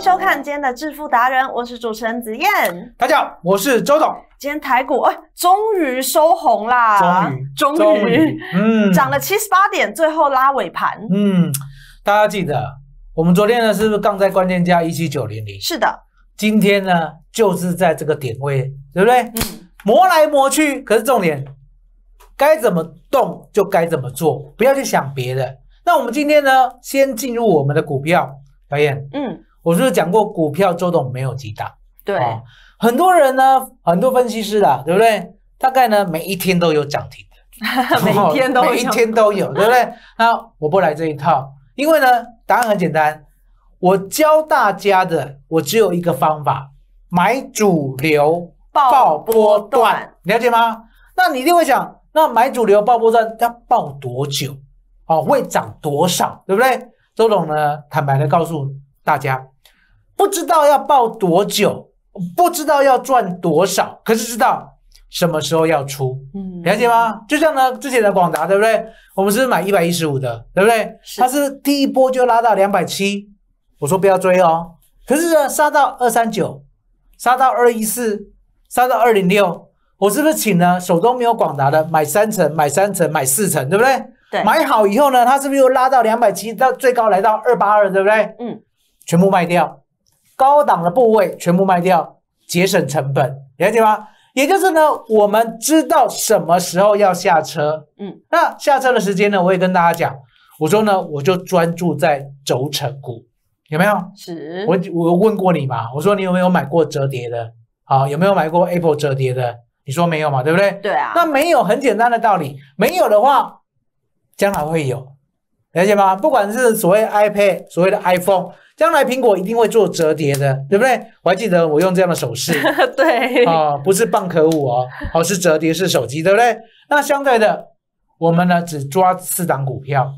收看今天的致富达人，我是主持人子燕。大家好，我是周董。今天台股哎，终于收红啦！终于，终于，嗯，涨了七十八点，最后拉尾盘。嗯，大家记得，我们昨天呢是不是刚在关键价一七九零零？是的。今天呢就是在这个点位，对不对？嗯。磨来磨去，可是重点该怎么动就该怎么做，不要去想别的。那我们今天呢，先进入我们的股票表演。嗯。我就讲过，股票周董没有几大。对，很多人呢，很多分析师啦，对不对？大概呢，每一天都有涨停的，每一天都有，每一天都有，对不对？那我不来这一套，因为呢，答案很简单，我教大家的，我只有一个方法，买主流爆波段，了解吗？那你一定会想，那买主流爆波段要爆多久？哦，会涨多少，对不对？周董呢，坦白的告诉大家。不知道要报多久，不知道要赚多少，可是知道什么时候要出，嗯，了解吗？就像呢，之前的广达，对不对？我们是买一百一十五的，对不对？它是第一波就拉到两百七，我说不要追哦，可是呢，杀到二三九，杀到二一四，杀到二零六，我是不是请呢手中没有广达的买三层，买三层，买四层，对不对？对，买好以后呢，它是不是又拉到两百七，到最高来到二八二，对不对？嗯，全部卖掉。高档的部位全部卖掉，节省成本，了解吗？也就是呢，我们知道什么时候要下车。嗯，那下车的时间呢？我也跟大家讲，我说呢，我就专注在轴承股，有没有？是。我我问过你嘛？我说你有没有买过折叠的？啊，有没有买过 Apple 折叠的？你说没有嘛？对不对？对啊。那没有，很简单的道理，没有的话，将来会有。了解吗？不管是所谓 iPad、所谓的 iPhone，将来苹果一定会做折叠的，对不对？我还记得我用这样的手势，对，啊，不是棒壳舞哦，而是折叠式手机，对不对？那相对的，我们呢只抓四档股票：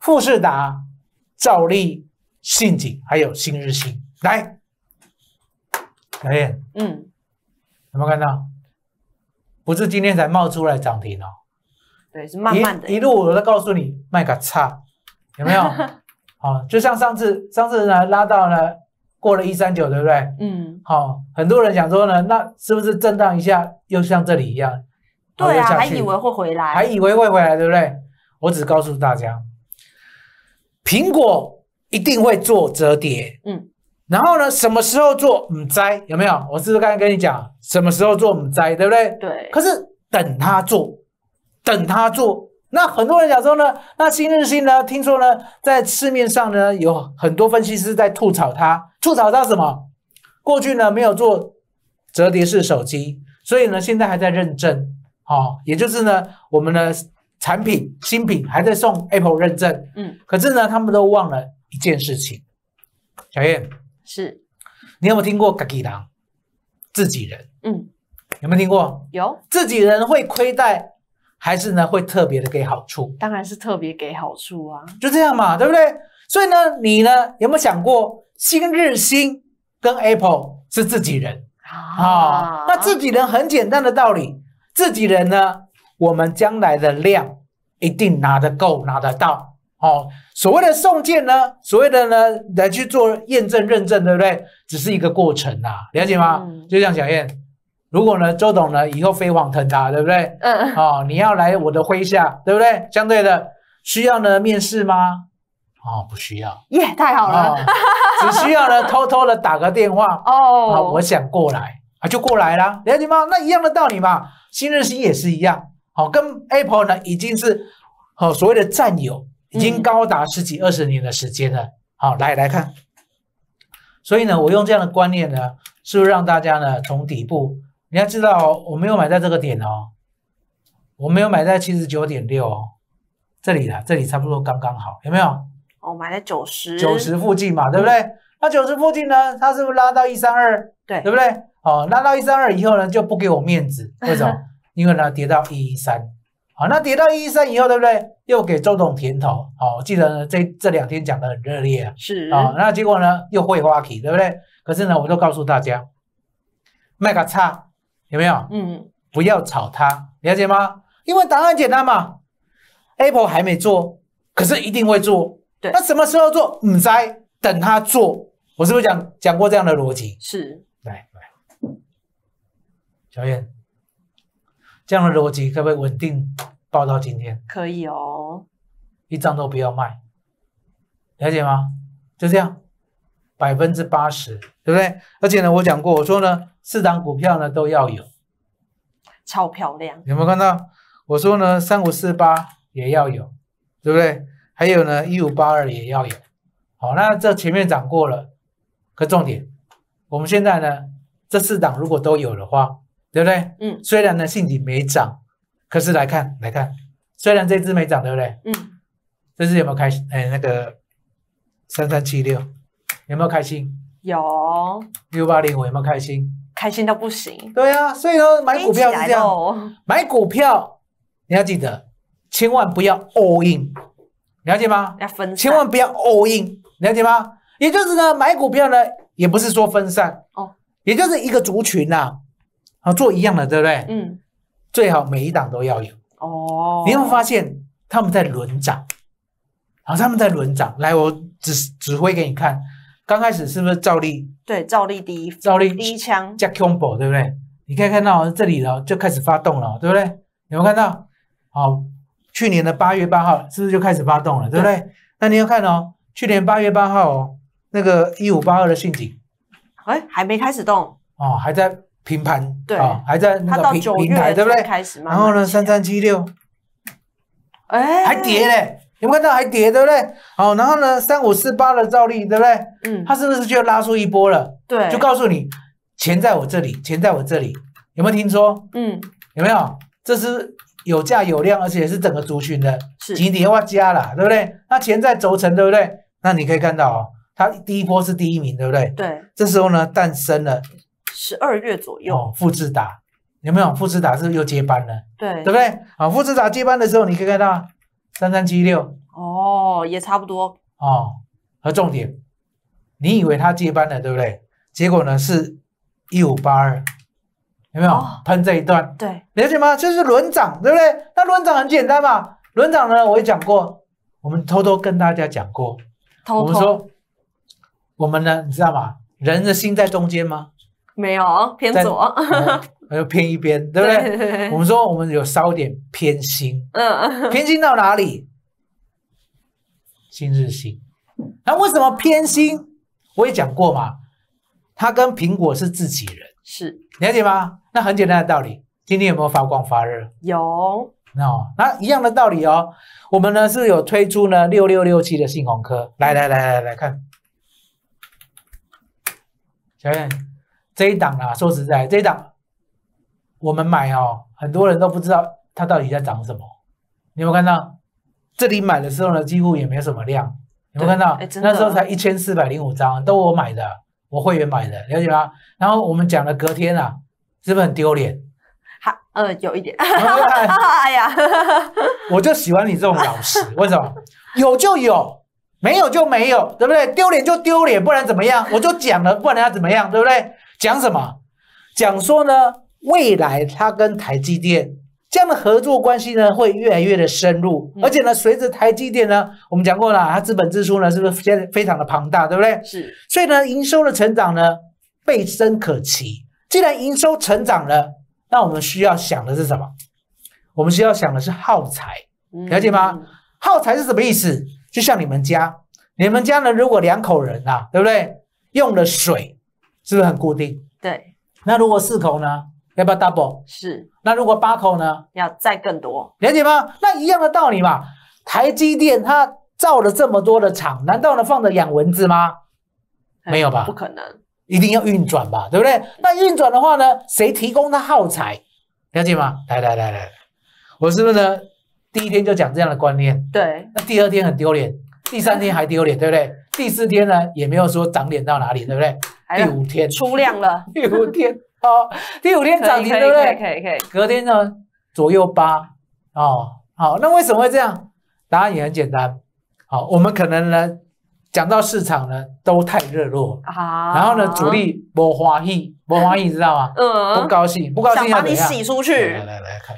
富士达、兆利、信景，还有新日新。来，老燕，嗯，有没有看到？不是今天才冒出来涨停哦，对，是慢慢的，一路我在告诉你卖个差。有没有？好，就像上次，上次呢拉到了过了一三九，对不对？嗯。好，很多人想说呢，那是不是震荡一下又像这里一样？对啊，还以为会回来，还以为会回来，对不对？我只告诉大家，苹果一定会做折叠。嗯。然后呢，什么时候做？母灾有没有？我是刚才跟你讲，什么时候做母摘有没有我是不是刚才跟你讲什么时候做母摘对不对？对。可是等他做，等他做。那很多人讲说呢，那新日新呢，听说呢，在市面上呢，有很多分析师在吐槽它，吐槽它什么？过去呢没有做折叠式手机，所以呢现在还在认证，好，也就是呢我们的产品新品还在送 Apple 认证，嗯，可是呢他们都忘了一件事情，小燕是，你有没有听过 “gaggy 狼”自己人？嗯，有没有听过？有自己人会亏待。还是呢，会特别的给好处，当然是特别给好处啊，就这样嘛，对不对？所以呢，你呢有没有想过，新日新跟 Apple 是自己人啊？那自己人很简单的道理，自己人呢，我们将来的量一定拿得够，拿得到哦。所谓的送件呢，所谓的呢来去做验证认证，对不对？只是一个过程呐，了解吗？就像小燕。如果呢，周董呢以后飞黄腾达，对不对？嗯。哦，你要来我的麾下，对不对？相对的，需要呢面试吗？哦，不需要。耶，太好了，只需要呢偷偷的打个电话 哦。好，我想过来啊，就过来啦。了解吗？那一样的道理嘛。新日新也是一样，好，跟 Apple 呢已经是好所谓的战友，已经高达十几二十年的时间了。好，来来看，所以呢，我用这样的观念呢，是不是让大家呢从底部？你要知道，我没有买在这个点哦，我没有买在七十九点六，哦，这里了，这里差不多刚刚好，有没有？我买在九十，九十附近嘛，对不对？那九十附近呢，它是不是拉到一三二？对，对不对？哦，拉到一三二以后呢，就不给我面子 为什么？因为呢跌到一一三，好，那跌到一一三以后，对不对？又给周董甜头，好，我记得呢这这两天讲的很热烈，啊，是啊，那结果呢又会花题，对不对？可是呢，我都告诉大家，卖个差。有没有？嗯，不要炒它，了解吗？因为答案简单嘛，Apple 还没做，可是一定会做。对，那什么时候做？唔在，等他做。我是不是讲讲过这样的逻辑？是，来来，小燕，这样的逻辑可不可以稳定报到今天？可以哦，一张都不要卖，了解吗？就这样。百分之八十，对不对？而且呢，我讲过，我说呢，四档股票呢都要有，超漂亮，有没有看到？我说呢，三五四八也要有，对不对？还有呢，一五八二也要有。好，那这前面讲过了，可重点，我们现在呢，这四档如果都有的话，对不对？嗯，虽然呢，信迪没涨，可是来看来看，虽然这只没涨，对不对？嗯，这只有没有开始？哎，那个三三七六。有没有开心？有六八零五有没有开心？开心到不行。对啊，所以呢，买股票是这样。买股票你要记得，千万不要 all in，了解吗？要分散，千万不要 all in，了解吗？也就是呢，买股票呢，也不是说分散哦，也就是一个族群呐，然做一样的，对不对？嗯。最好每一档都要有哦。你有发现他们在轮涨，然后他们在轮涨，来，我指指挥给你看。刚开始是不是照例？对，照例第一，照例第一枪加空搏，对不对？你可以看到这里了，就开始发动了，对不对？有没有看到？好，去年的八月八号是不是就开始发动了，对不对？那你要看哦，去年八月八号那个一五八二的陷阱，哎，还没开始动哦，还在平盘，对，还在那个平平台，对不对？开始吗？然后呢，三三七六，哎，还跌嘞。有没有看到还跌，对不对？好，然后呢，三五四八的照例，对不对？嗯，它是不是就拉出一波了？对，就告诉你钱在我这里，钱在我这里，有没有听说？嗯，有没有？这是有价有量，而且是整个族群的，是集体又要加了，对不对？那钱在轴承，对不对？那你可以看到哦，它第一波是第一名，对不对？对，这时候呢，诞生了十二月左右哦，富士达有没有？富士达是不是又接班了？对，对不对？啊，富士达接班的时候，你可以看到。三三七六哦，也差不多哦。和重点，你以为他接班了，对不对？结果呢是一五八二，有没有？喷这一段，对，了解吗？这是轮涨，对不对？那轮涨很简单嘛。轮涨呢，我也讲过，我们偷偷跟大家讲过，我们说，我们呢，你知道吗？人的心在中间吗？没有，偏左。还偏一边，对不对？我们说我们有稍点偏心，嗯，偏心到哪里？新日新，那为什么偏心？我也讲过嘛，他跟苹果是自己人，是了解吗？那很简单的道理，今天有没有发光发热？有，那那一样的道理哦。我们呢是有推出呢六六六七的信红科，来来来来来看，小燕这一档啊，说实在，这一档。我们买哦，很多人都不知道它到底在涨什么。你有没有看到？这里买的时候呢，几乎也没什么量。有没有看到？那时候才一千四百零五张，都我买的，我会员买的，了解吗？然后我们讲了隔天啊，是不是很丢脸？好，呃，有一点。哎呀，我就喜欢你这种老实。为什么？有就有，没有就没有，对不对？丢脸就丢脸，不然怎么样？我就讲了，不管它怎么样，对不对？讲什么？讲说呢？未来它跟台积电这样的合作关系呢，会越来越的深入，而且呢，随着台积电呢，我们讲过了，它资本支出呢是不是现在非常的庞大，对不对？是，所以呢，营收的成长呢倍增可期。既然营收成长了，那我们需要想的是什么？我们需要想的是耗材，了解吗？耗材是什么意思？就像你们家，你们家呢如果两口人啊，对不对？用的水是不是很固定？对，那如果四口呢？要不要 double 是？那如果八口呢？要再更多，了解吗？那一样的道理嘛。台积电它造了这么多的厂，难道呢放着养蚊子吗？没有吧？不可能，一定要运转吧？对不对？那运转的话呢，谁提供它耗材？了解吗？来来来来，我是不是呢？第一天就讲这样的观念？对。那第二天很丢脸，第三天还丢脸，对不对？第四天呢也没有说长脸到哪里，对不对？第五天出量了。第五天。哦，第五天涨停，对不对？可以可以。隔天呢，左右八哦。好，那为什么会这样？答案也很简单。好，我们可能呢，讲到市场呢，都太热络。好。然后呢，主力不花戏，不花戏，知道吗？嗯不高兴，不高兴想把你洗出去。来来来看，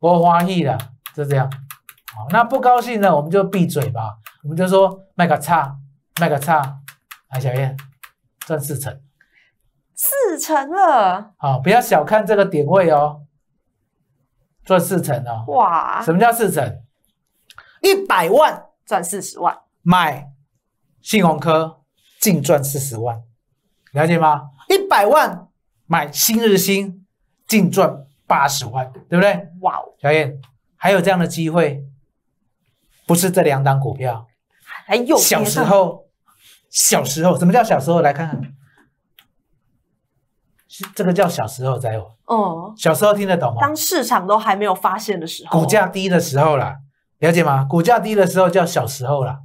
不花戏的就这样。好，那不高兴呢，我们就闭嘴吧，我们就说卖个差，卖个差。来，小燕赚四成。四成了，好，不要小看这个点位哦。做四成哦。哇！什么叫四成？一百万赚四十万，买信鸿科净赚四十万，了解吗？一百万买新日新净赚八十万，对不对？哇！小燕，还有这样的机会？不是这两档股票？还有小时候，小时候？什么叫小时候？来看看。这个叫小时候在哦，小时候听得懂吗？当市场都还没有发现的时候，股价低的时候啦，了解吗？股价低的时候叫小时候啦，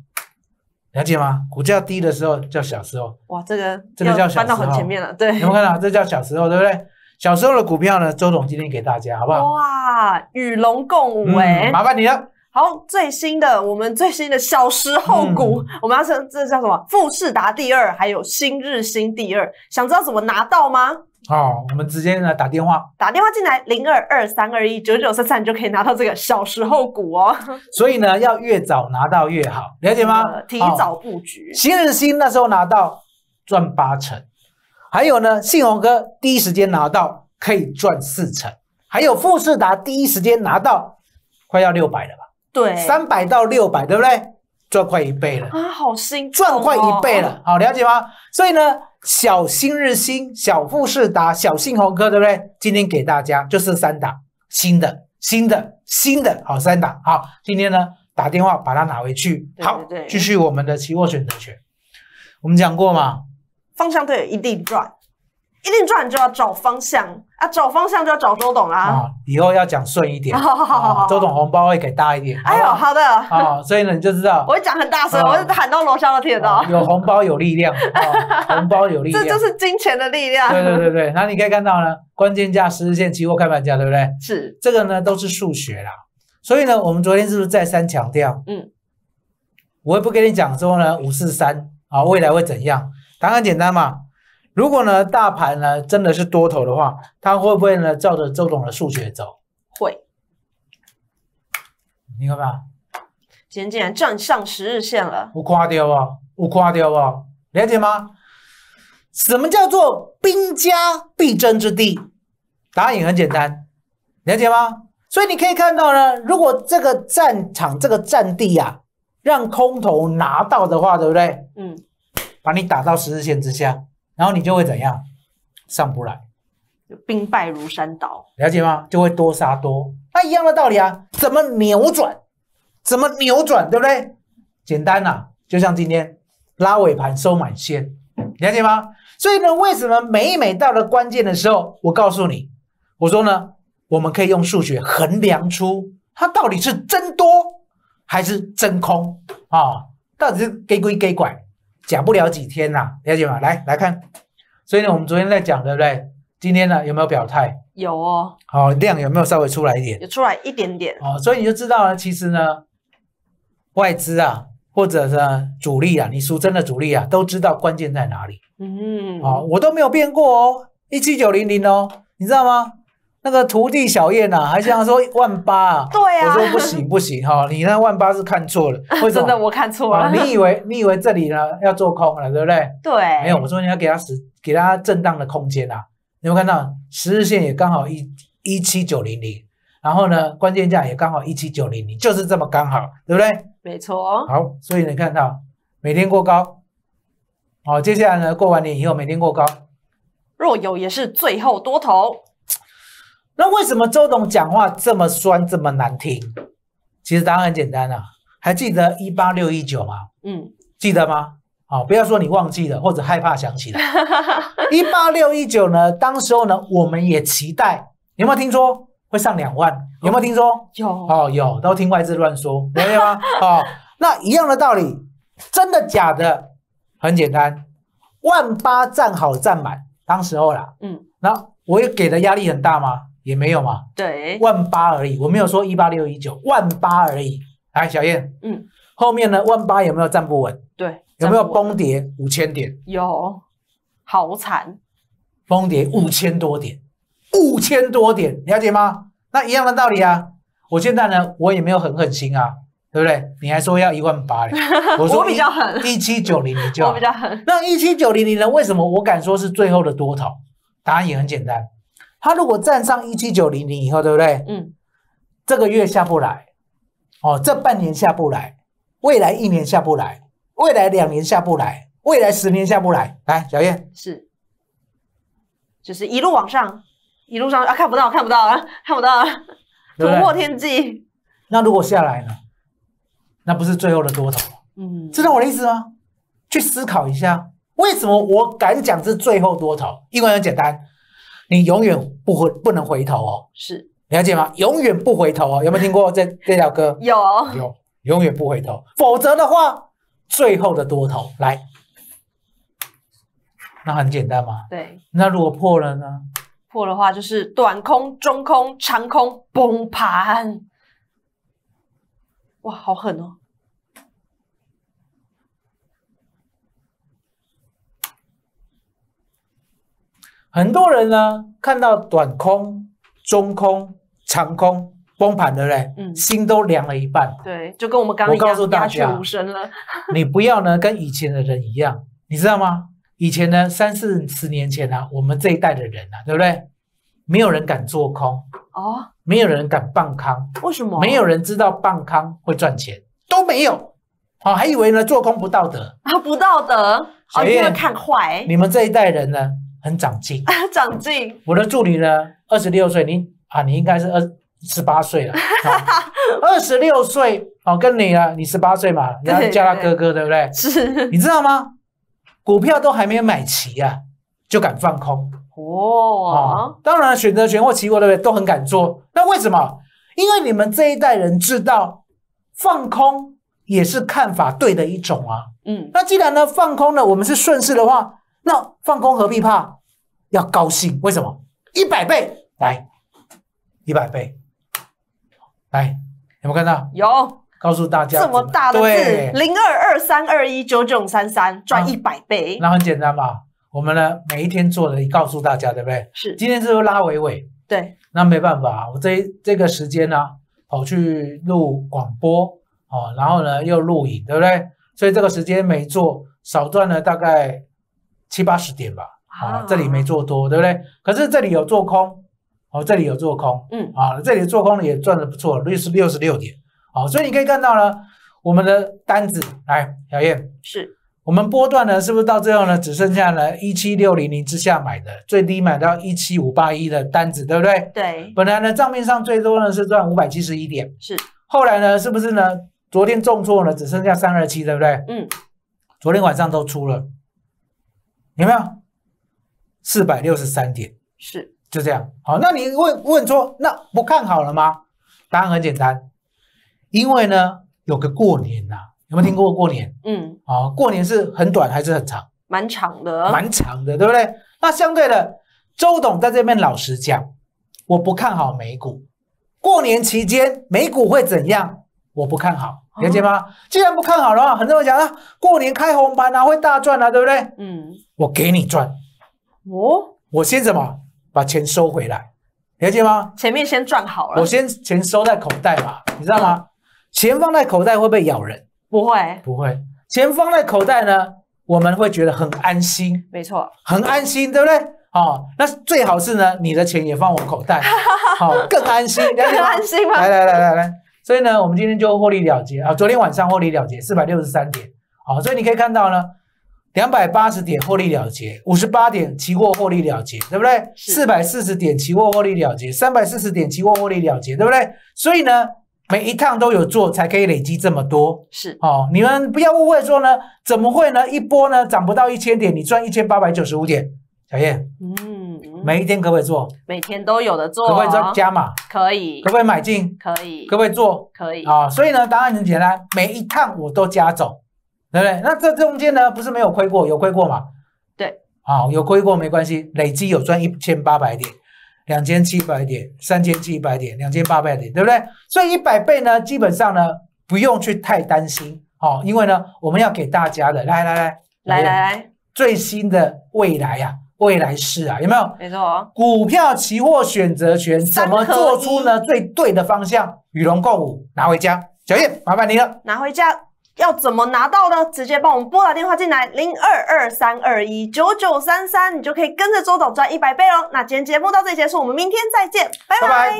了解吗？股价低的时候叫小时候。哇，这个这个叫翻到很前面了，对。有没有看到？这叫小时候，对不对？小时候的股票呢？周总今天给大家，好不好？哇，与龙共舞哎，麻烦你了。好，最新的我们最新的小时候股，我们要称这叫什么？富士达第二，还有新日新第二。想知道怎么拿到吗？哦，我们直接来打电话，打电话进来零二二三二一九九三三就可以拿到这个小时候股哦。所以呢，要越早拿到越好，了解吗？提早布局。新日新那时候拿到赚八成，还有呢，信宏哥第一时间拿到可以赚四成，还有富士达第一时间拿到快要六百了吧？对，三百到六百，对不对？赚快一倍了啊！好新，赚快一倍了，好了解吗？所以呢，小新日新、小富士达、小信宏科，对不对？今天给大家就是三档新的、新的、新的，好三档好，今天呢，打电话把它拿回去，好，继续我们的期货选择权，我们讲过嘛，方向对一定赚。一定赚，就要找方向啊！找方向就要找周董啊！以后要讲顺一点，周董红包会给大一点。哎呦，好的。啊，所以呢，你就知道，我会讲很大声，我会喊到楼下都听到。有红包有力量，红包有力量，这就是金钱的力量。对对对对，那你可以看到呢，关键价、实时线、期货开盘价，对不对？是。这个呢，都是数学啦。所以呢，我们昨天是不是再三强调？嗯，我也不跟你讲说呢，五四三啊，未来会怎样？答案简单嘛。如果呢，大盘呢真的是多头的话，它会不会呢照着周董的数学走？会，你看没有？简简站上十日线了。我看掉不？我看掉啊，了解吗？什么叫做兵家必争之地？答案也很简单，了解吗？所以你可以看到呢，如果这个战场这个战地呀，让空头拿到的话，对不对？嗯，把你打到十日线之下。然后你就会怎样？上不来，兵败如山倒，了解吗？就会多杀多，那一样的道理啊。怎么扭转？怎么扭转？对不对？简单呐，就像今天拉尾盘收满线，了解吗？所以呢，为什么每每到了关键的时候，我告诉你，我说呢，我们可以用数学衡量出它到底是真多还是真空啊？到底是给归给拐？讲不了几天啦，了解吗？来来看，所以呢，我们昨天在讲，对不对？今天呢，有没有表态？有哦。好，量有没有稍微出来一点？有出来一点点。哦，所以你就知道了，其实呢，外资啊，或者是主力啊，你俗称的主力啊，都知道关键在哪里。嗯嗯。好，我都没有变过哦，一七九零零哦，你知道吗？那个徒弟小叶啊，还想说万八啊？对啊，我说不行不行哈，你那万八是看错了，为什么？我看错了。你以为你以为这里呢要做空了，对不对？对。没有，我说你要给他十，给他震荡的空间啊。你有看到十日线也刚好一一七九零零，然后呢关键价也刚好一七九零零，就是这么刚好，对不对？没错。好，所以你看到每天过高，好，接下来呢过完年以后每天过高，若有也是最后多头。那为什么周董讲话这么酸这么难听？其实答案很简单啊，还记得一八六一九吗？嗯，记得吗？哦，不要说你忘记了或者害怕想起来。一八六一九呢，当时候呢，我们也期待，有没有听说会上两万？有没有听说？有哦，有都听外资乱说，没有啊？哦，那一样的道理，真的假的？很简单，万八站好站满，当时候啦，嗯，那我也给的压力很大吗？也没有嘛，对，万八而已，我没有说一八六一九，万八而已。来，小燕，嗯，后面呢，万八有没有站不稳？对，有没有崩跌五千点？有，好惨，崩跌五千多点，五千多点，了解吗？那一样的道理啊。我现在呢，我也没有很狠心啊，对不对？你还说要一万八嘞？我说我比较狠，一七九零零就我比较狠。那一七九零零呢？为什么我敢说是最后的多头？答案也很简单。它如果站上一七九零零以后，对不对？嗯，这个月下不来，哦，这半年下不来，未来一年下不来，未来两年下不来，未来十年下不来。来，小燕是，就是一路往上，一路上啊，看不到，看不到啊，看不到突破天际。那如果下来呢？那不是最后的多头。嗯，知道我的意思吗？去思考一下，为什么我敢讲是最后多头？因为很简单。你永远不回不能回头哦，是了解吗？永远不回头哦，有没有听过这这条歌？有有，永远不回头。否则的话，最后的多头来，那很简单嘛。对，那如果破了呢？破的话就是短空、中空、长空崩盘，哇，好狠哦。很多人呢，看到短空、中空、长空崩盘的对嗯，心都凉了一半。对，就跟我们刚刚一样，大雀无声了。你不要呢，跟以前的人一样，你知道吗？以前呢，三四十年前呢，我们这一代的人啊，对不对？没有人敢做空哦，没有人敢棒康。为什么？没有人知道棒康会赚钱，都没有。哦，还以为呢，做空不道德啊，不道德。哦，因为看坏。你们这一代人呢？很长进，长进。我的助理呢，二十六岁，你啊，你应该是二十八岁了。二十六岁，哦，跟你啊，你十八岁嘛，你要叫他哥哥，对不对？是。你知道吗？股票都还没有买齐啊，就敢放空。哦，当然选择权或期货，对不对？都很敢做。那为什么？因为你们这一代人知道，放空也是看法对的一种啊。嗯。那既然呢，放空了，我们是顺势的话。那放空何必怕？要高兴，为什么？一百倍来，一百倍来，有没有看到？有，告诉大家这么大的字，零二二三二一九九三三赚一百倍。那很简单吧？我们呢，每一天做的，告诉大家对不对？是，今天是拉尾尾。对，那没办法，我这这个时间呢，跑去录广播哦，然后呢又录影，对不对？所以这个时间没做，少赚了大概。七八十点吧，好，这里没做多，对不对？可是这里有做空，哦，这里有做空，嗯，啊，这里做空也赚的不错，六十六十六点，好，所以你可以看到呢，我们的单子，来，小叶，是我们波段呢，是不是到最后呢，只剩下了一七六零零之下买的，最低买到一七五八一的单子，对不对？对，本来呢账面上最多呢是赚五百七十一点，是，后来呢是不是呢？昨天重挫呢，只剩下三二七，对不对？嗯，昨天晚上都出了。有没有四百六十三点？是，就这样。好，那你问问说，那不看好了吗？答案很简单，因为呢，有个过年呐，有没有听过过年？嗯，啊，过年是很短还是很长？蛮长的，蛮长的，对不对？那相对的，周董在这边老实讲，我不看好美股。过年期间，美股会怎样？我不看好。了解吗？既然不看好的话，很多人讲啊，过年开红盘啊，会大赚啊，对不对？嗯，我给你赚，哦，我先怎么把钱收回来？了解吗？前面先赚好了，我先钱收在口袋嘛，你知道吗？钱放在口袋会被咬人，不会，不会，钱放在口袋呢，我们会觉得很安心，没错，很安心，对不对？哦，那最好是呢，你的钱也放我口袋，好 更安心，更安心吗？来来来来来。所以呢，我们今天就获利了结啊！昨天晚上获利了结四百六十三点，好，所以你可以看到呢，两百八十点获利了结，五十八点期货获利了结，对不对？四百四十点期货获利了结，三百四十点期货获利了结，对不对？所以呢，每一趟都有做，才可以累积这么多。是哦，你们不要误会说呢，怎么会呢？一波呢涨不到一千点，你赚一千八百九十五点。小叶，嗯，每一天可不可以做？每天都有的做，可不可以加码？可以，可不可以买进？可以，可不可以做？可以啊，所以呢，答案很简单，每一趟我都加走，对不对？那这中间呢，不是没有亏过，有亏过嘛？对，啊，有亏过没关系，累积有赚一千八百点，两千七百点，三千七百点，两千八百点，对不对？所以一百倍呢，基本上呢，不用去太担心，好，因为呢，我们要给大家的，来来来，来来来，最新的未来呀。未来式啊，有没有？没错，股票、期货、选择权，怎么做出呢？最对的方向，与龙共舞，拿回家。小叶，麻烦你了。拿回家要怎么拿到呢？直接帮我们拨打电话进来，零二二三二一九九三三，你就可以跟着周总赚一百倍哦。那今天节目到这结束，我们明天再见，拜拜。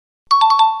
Thank you.